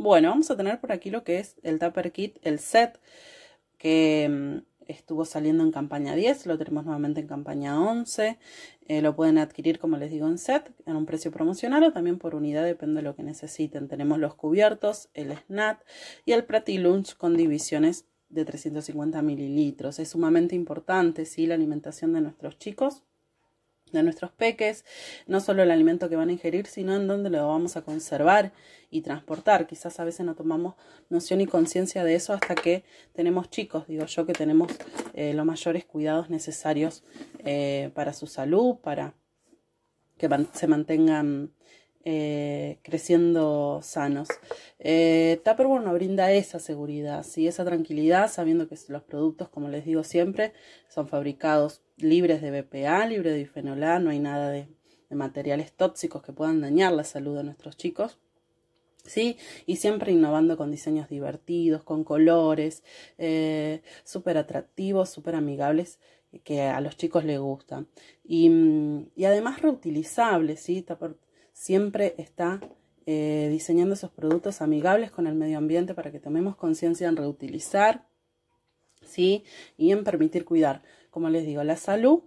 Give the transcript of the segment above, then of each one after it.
Bueno, vamos a tener por aquí lo que es el Tupper Kit, el set que mm, estuvo saliendo en campaña 10, lo tenemos nuevamente en campaña 11. Eh, lo pueden adquirir, como les digo, en set, en un precio promocional o también por unidad, depende de lo que necesiten. Tenemos los cubiertos, el snack y el pratilunch con divisiones de 350 mililitros. Es sumamente importante, ¿sí? La alimentación de nuestros chicos de nuestros peques, no solo el alimento que van a ingerir, sino en dónde lo vamos a conservar y transportar. Quizás a veces no tomamos noción y conciencia de eso hasta que tenemos chicos, digo yo, que tenemos eh, los mayores cuidados necesarios eh, para su salud, para que se mantengan eh, creciendo sanos. Eh, Tupperware nos brinda esa seguridad, ¿sí? esa tranquilidad, sabiendo que los productos, como les digo siempre, son fabricados libres de BPA, libres de bifenol no hay nada de, materiales tóxicos que puedan dañar la salud de nuestros chicos. ¿Sí? Y siempre innovando con diseños divertidos, con colores, eh, súper atractivos, súper amigables que a los chicos les gustan. Y, mm, además reutilizables, ¿sí? siempre está eh, diseñando esos productos amigables con el medio ambiente para que tomemos conciencia en reutilizar ¿sí? y en permitir cuidar, como les digo, la salud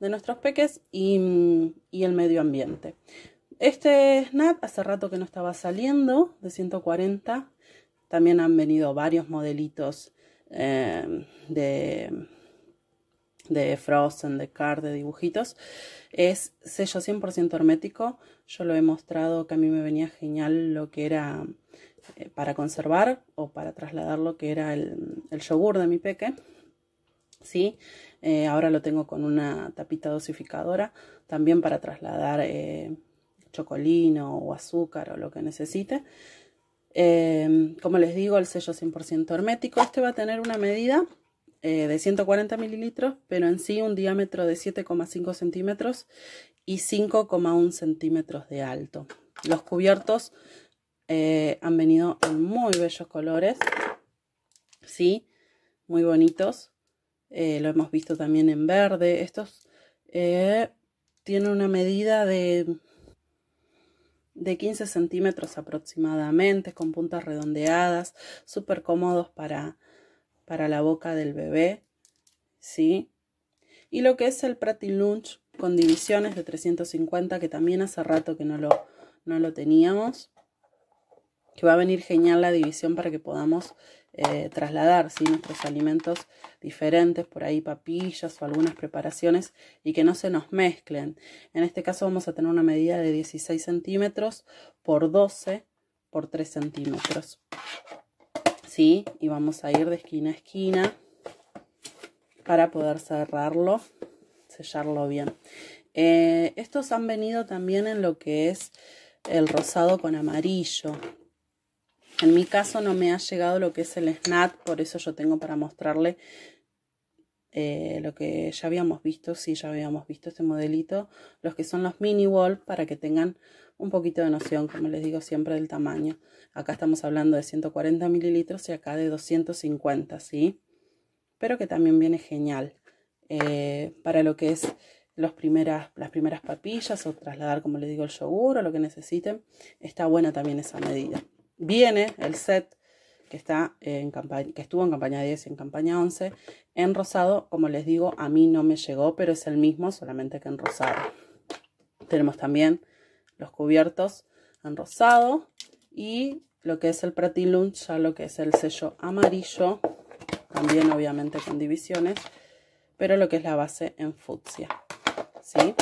de nuestros peques y, el medio ambiente. Este snap hace rato que no estaba saliendo de 140. También han venido varios modelitos eh, de, de Frozen, de Card, de dibujitos. Es sello 100% hermético. Yo lo he mostrado que a mí me venía genial lo que era eh, para conservar o para trasladar lo que era el, yogur de mi peque. ¿sí? Eh, ahora lo tengo con una tapita dosificadora, también para trasladar eh, chocolino o azúcar o lo que necesite. como les digo, el sello 100% hermético. Este va a tener una medida eh, de 140 mililitros, pero en sí un diámetro de 7,5 centímetros y 5,1 centímetros de alto. Los cubiertos eh, han venido en muy bellos colores, ¿sí? Muy bonitos. Eh, lo hemos visto también en verde. Estos tienen una medida de de 15 centímetros aproximadamente, con puntas redondeadas, súper cómodos para para la boca del bebé, ¿sí? Y lo que es el Prati Lunch con divisiones de 350, que también hace rato que no lo, no lo teníamos, que va a venir genial la división para que podamos eh, trasladar ¿sí? nuestros alimentos diferentes, por ahí papillas o algunas preparaciones y que no se nos mezclen. En este caso vamos a tener una medida de 16 centímetros por 12 por 3 centímetros. Y vamos a ir de esquina a esquina para poder cerrarlo, sellarlo bien. Eh, estos han venido también en lo que es el rosado con amarillo. En mi caso no me ha llegado lo que es el snap, por eso yo tengo para mostrarle eh, lo que ya habíamos visto, sí, ya habíamos visto este modelito, los que son los mini wall para que tengan un poquito de noción, como les digo siempre, del tamaño. Acá estamos hablando de 140 mililitros y acá de 250, ¿sí? Pero que también viene genial eh, para lo que es los primeras, las primeras papillas o trasladar, como les digo, el yogur o lo que necesiten. Está buena también esa medida. Viene el set que, está en que estuvo en campaña 10 y en campaña 11. En rosado, como les digo, a mí no me llegó, pero es el mismo, solamente que en rosado. Tenemos también los cubiertos en rosado y lo que es el Pratilum, ya lo que es el sello amarillo, también obviamente con divisiones, pero lo que es la base en fucsia, ¿sí?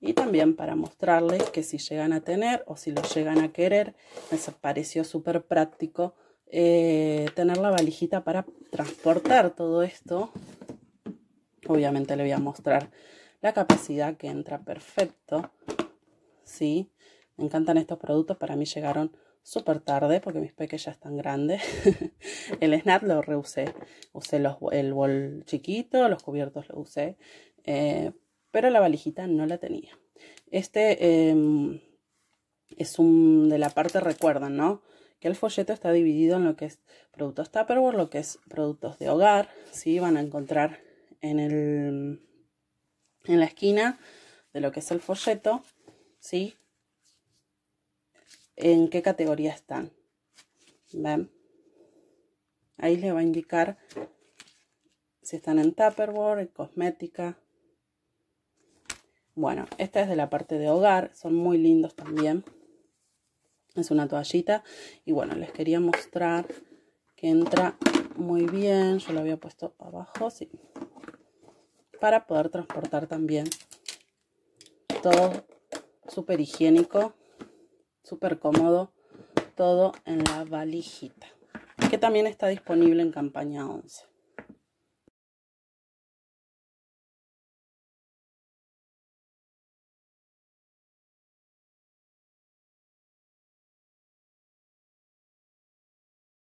Y también para mostrarles que si llegan a tener o si lo llegan a querer, me pareció súper práctico eh, tener la valijita para transportar todo esto. Obviamente le voy a mostrar la capacidad que entra perfecto. ¿sí? Me encantan estos productos, para mí llegaron súper tarde porque mis peques ya están grandes. el snap lo reusé, usé los, el bol chiquito, los cubiertos lo usé, eh, pero la valijita no la tenía. Este em, es un de la parte, recuerdan, ¿no? que el folleto está dividido en lo que es productos Tupperware, lo que es productos de hogar, ¿sí? Van a encontrar en, en la esquina de lo que es el folleto, ¿sí? En qué categoría están. ¿Ven? Ahí les va a indicar si están en Tupperware, en cosmética. Bueno, esta es de la parte de hogar, son muy lindos también es una toallita y bueno les quería mostrar que entra muy bien yo lo había puesto abajo sí para poder transportar también todo súper higiénico súper cómodo todo en la valijita que también está disponible en campaña 11